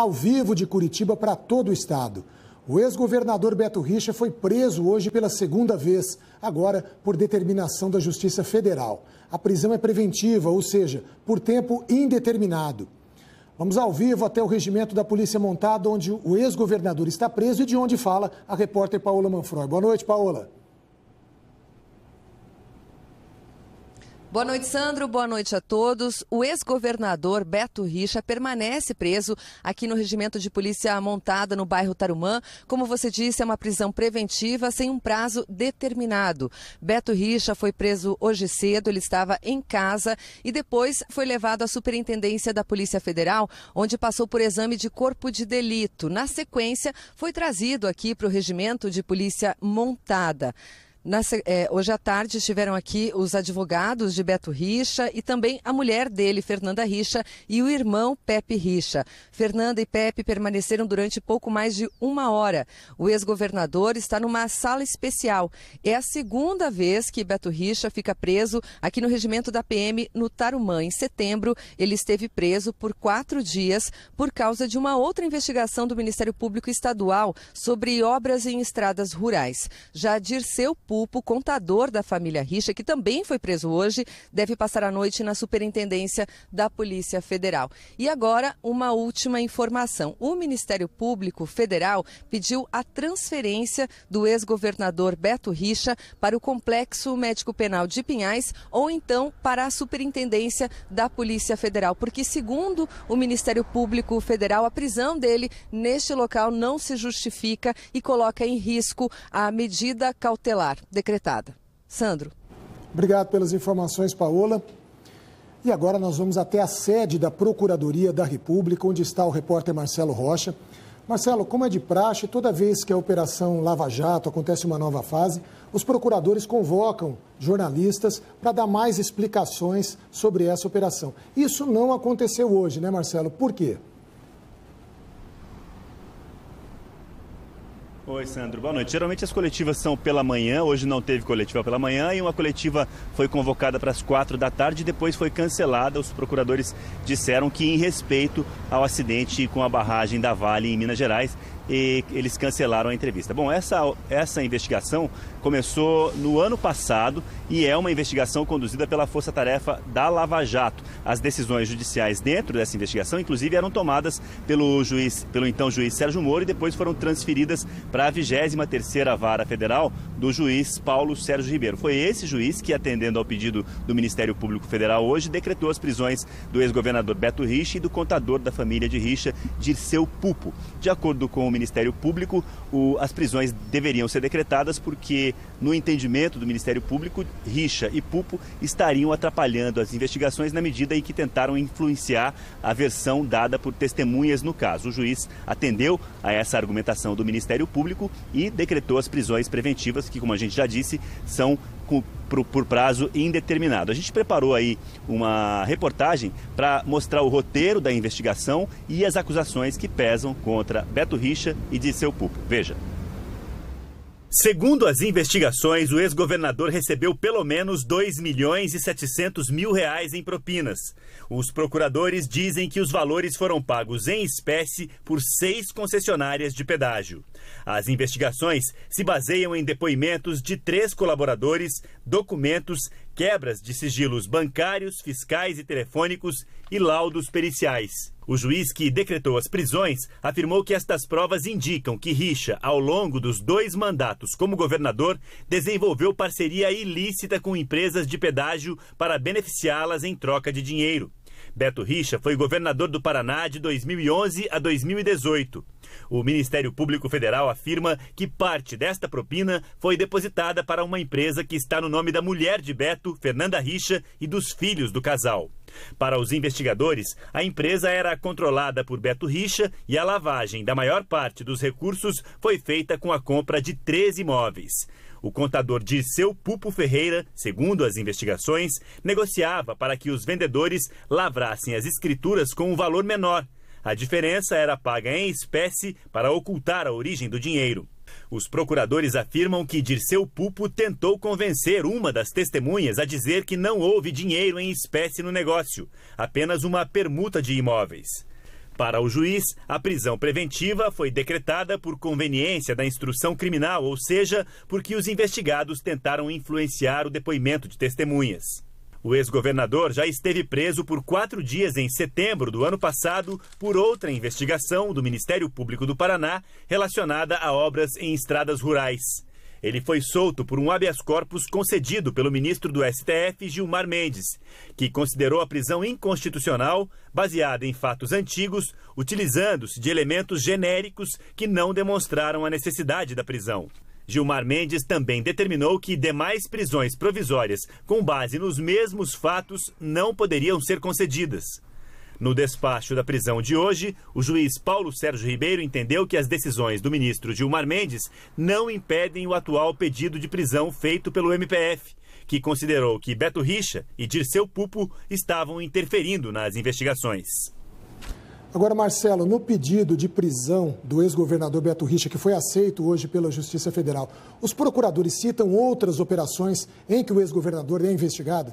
ao vivo de Curitiba para todo o estado. O ex-governador Beto Richa foi preso hoje pela segunda vez, agora por determinação da Justiça Federal. A prisão é preventiva, ou seja, por tempo indeterminado. Vamos ao vivo até o regimento da Polícia Montada, onde o ex-governador está preso e de onde fala a repórter Paola Manfroy. Boa noite, Paola. Boa noite, Sandro. Boa noite a todos. O ex-governador Beto Richa permanece preso aqui no regimento de polícia montada no bairro Tarumã. Como você disse, é uma prisão preventiva sem um prazo determinado. Beto Richa foi preso hoje cedo, ele estava em casa e depois foi levado à Superintendência da Polícia Federal, onde passou por exame de corpo de delito. Na sequência, foi trazido aqui para o regimento de polícia montada é, hoje à tarde estiveram aqui os advogados de Beto Richa e também a mulher dele, Fernanda Richa, e o irmão Pepe Richa. Fernanda e Pepe permaneceram durante pouco mais de uma hora. O ex-governador está numa sala especial. É a segunda vez que Beto Richa fica preso aqui no regimento da PM no Tarumã. Em setembro, ele esteve preso por quatro dias por causa de uma outra investigação do Ministério Público Estadual sobre obras em estradas rurais. Já Dirceu Público o contador da família Richa, que também foi preso hoje, deve passar a noite na Superintendência da Polícia Federal. E agora, uma última informação. O Ministério Público Federal pediu a transferência do ex-governador Beto Richa para o Complexo Médico Penal de Pinhais ou então para a Superintendência da Polícia Federal, porque segundo o Ministério Público Federal, a prisão dele neste local não se justifica e coloca em risco a medida cautelar decretada. Sandro. Obrigado pelas informações, Paola. E agora nós vamos até a sede da Procuradoria da República, onde está o repórter Marcelo Rocha. Marcelo, como é de praxe, toda vez que a Operação Lava Jato acontece uma nova fase, os procuradores convocam jornalistas para dar mais explicações sobre essa operação. Isso não aconteceu hoje, né, Marcelo? Por quê? Oi, Sandro. Boa noite. Geralmente as coletivas são pela manhã, hoje não teve coletiva pela manhã e uma coletiva foi convocada para as quatro da tarde e depois foi cancelada. Os procuradores disseram que, em respeito ao acidente com a barragem da Vale em Minas Gerais, e eles cancelaram a entrevista. Bom, essa, essa investigação começou no ano passado e é uma investigação conduzida pela Força Tarefa da Lava Jato. As decisões judiciais dentro dessa investigação, inclusive, eram tomadas pelo juiz, pelo então juiz Sérgio Moro e depois foram transferidas para para a 23 Vara Federal do juiz Paulo Sérgio Ribeiro. Foi esse juiz que, atendendo ao pedido do Ministério Público Federal hoje, decretou as prisões do ex-governador Beto Richa e do contador da família de Richa, Dirceu Pupo. De acordo com o Ministério Público, o, as prisões deveriam ser decretadas porque, no entendimento do Ministério Público, Richa e Pupo estariam atrapalhando as investigações na medida em que tentaram influenciar a versão dada por testemunhas no caso. O juiz atendeu a essa argumentação do Ministério Público público e decretou as prisões preventivas, que, como a gente já disse, são por, prazo indeterminado. A gente preparou aí uma reportagem para mostrar o roteiro da investigação e as acusações que pesam contra Beto Richa e de seu público. Veja. Segundo as investigações, o ex-governador recebeu pelo menos 2 milhões e 700 mil reais em propinas. Os procuradores dizem que os valores foram pagos em espécie por seis concessionárias de pedágio. As investigações se baseiam em depoimentos de três colaboradores, documentos quebras de sigilos bancários, fiscais e telefônicos e laudos periciais. O juiz que decretou as prisões afirmou que estas provas indicam que Richa, ao longo dos dois mandatos como governador, desenvolveu parceria ilícita com empresas de pedágio para beneficiá-las em troca de dinheiro. Beto Richa foi governador do Paraná de 2011 a 2018. O Ministério Público Federal afirma que parte desta propina foi depositada para uma empresa que está no nome da mulher de Beto, Fernanda Richa, e dos filhos do casal. Para os investigadores, a empresa era controlada por Beto Richa e a lavagem da maior parte dos recursos foi feita com a compra de três imóveis. O contador Dirceu Pupo Ferreira, segundo as investigações, negociava para que os vendedores lavrassem as escrituras com um valor menor. A diferença era paga em espécie para ocultar a origem do dinheiro. Os procuradores afirmam que Dirceu Pupo tentou convencer uma das testemunhas a dizer que não houve dinheiro em espécie no negócio, apenas uma permuta de imóveis. Para o juiz, a prisão preventiva foi decretada por conveniência da instrução criminal, ou seja, porque os investigados tentaram influenciar o depoimento de testemunhas. O ex-governador já esteve preso por quatro dias em setembro do ano passado por outra investigação do Ministério Público do Paraná relacionada a obras em estradas rurais. Ele foi solto por um habeas corpus concedido pelo ministro do STF, Gilmar Mendes, que considerou a prisão inconstitucional, baseada em fatos antigos, utilizando-se de elementos genéricos que não demonstraram a necessidade da prisão. Gilmar Mendes também determinou que demais prisões provisórias com base nos mesmos fatos não poderiam ser concedidas. No despacho da prisão de hoje, o juiz Paulo Sérgio Ribeiro entendeu que as decisões do ministro Gilmar Mendes não impedem o atual pedido de prisão feito pelo MPF, que considerou que Beto Richa e Dirceu Pupo estavam interferindo nas investigações. Agora, Marcelo, no pedido de prisão do ex-governador Beto Richa, que foi aceito hoje pela Justiça Federal, os procuradores citam outras operações em que o ex-governador é investigado?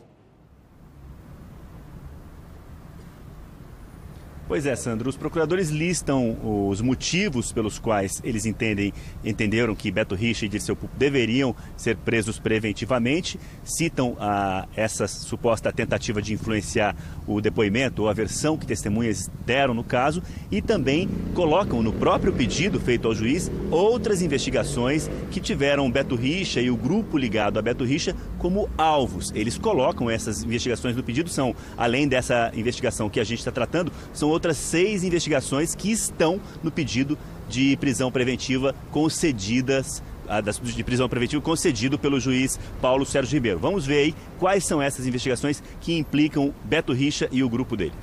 Pois é, Sandro. Os procuradores listam os motivos pelos quais eles entendem, entenderam que Beto Richa e Dirceu Pupo deveriam ser presos preventivamente. Citam a, ah, essa suposta tentativa de influenciar o depoimento ou a versão que testemunhas deram no caso e também colocam no próprio pedido feito ao juiz outras investigações que tiveram Beto Richa e o grupo ligado a Beto Richa como alvos. Eles colocam essas investigações no pedido, são, além dessa investigação que a gente está tratando, são outras seis investigações que estão no pedido de prisão preventiva concedidas ah, de prisão preventiva concedido pelo juiz Paulo Sérgio Ribeiro. Vamos ver aí quais são essas investigações que implicam Beto Richa e o grupo dele.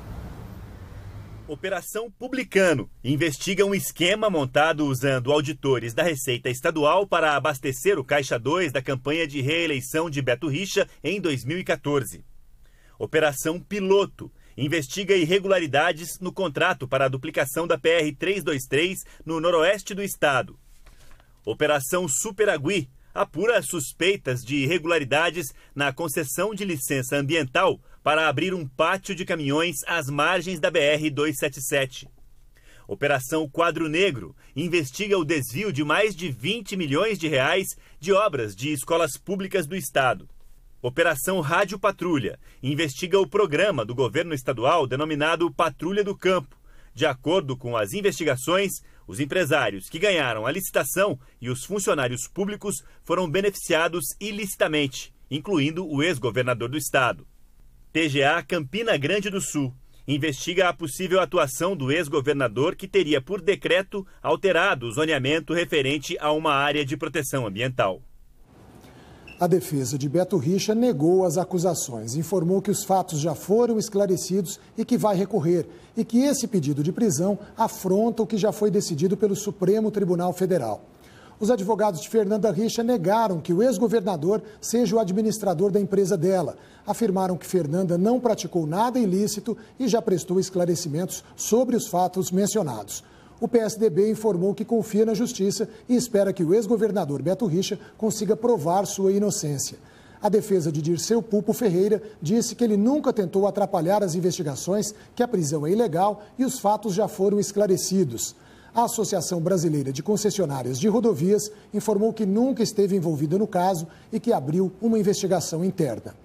Operação Publicano investiga um esquema montado usando auditores da Receita Estadual para abastecer o Caixa 2 da campanha de reeleição de Beto Richa em 2014. Operação Piloto investiga irregularidades no contrato para a duplicação da PR-323 no noroeste do estado. Operação Superagui apura suspeitas de irregularidades na concessão de licença ambiental para abrir um pátio de caminhões às margens da BR-277. Operação Quadro Negro investiga o desvio de mais de 20 milhões de reais de obras de escolas públicas do estado. Operação Rádio Patrulha investiga o programa do governo estadual denominado Patrulha do Campo. De acordo com as investigações, os empresários que ganharam a licitação e os funcionários públicos foram beneficiados ilicitamente, incluindo o ex-governador do estado. TGA Campina Grande do Sul investiga a possível atuação do ex-governador que teria, por decreto, alterado o zoneamento referente a uma área de proteção ambiental. A defesa de Beto Richa negou as acusações, informou que os fatos já foram esclarecidos e que vai recorrer, e que esse pedido de prisão afronta o que já foi decidido pelo Supremo Tribunal Federal. Os advogados de Fernanda Richa negaram que o ex-governador seja o administrador da empresa dela. Afirmaram que Fernanda não praticou nada ilícito e já prestou esclarecimentos sobre os fatos mencionados o PSDB informou que confia na justiça e espera que o ex-governador Beto Richa consiga provar sua inocência. A defesa de Dirceu Pupo Ferreira disse que ele nunca tentou atrapalhar as investigações, que a prisão é ilegal e os fatos já foram esclarecidos. A Associação Brasileira de Concessionárias de Rodovias informou que nunca esteve envolvida no caso e que abriu uma investigação interna.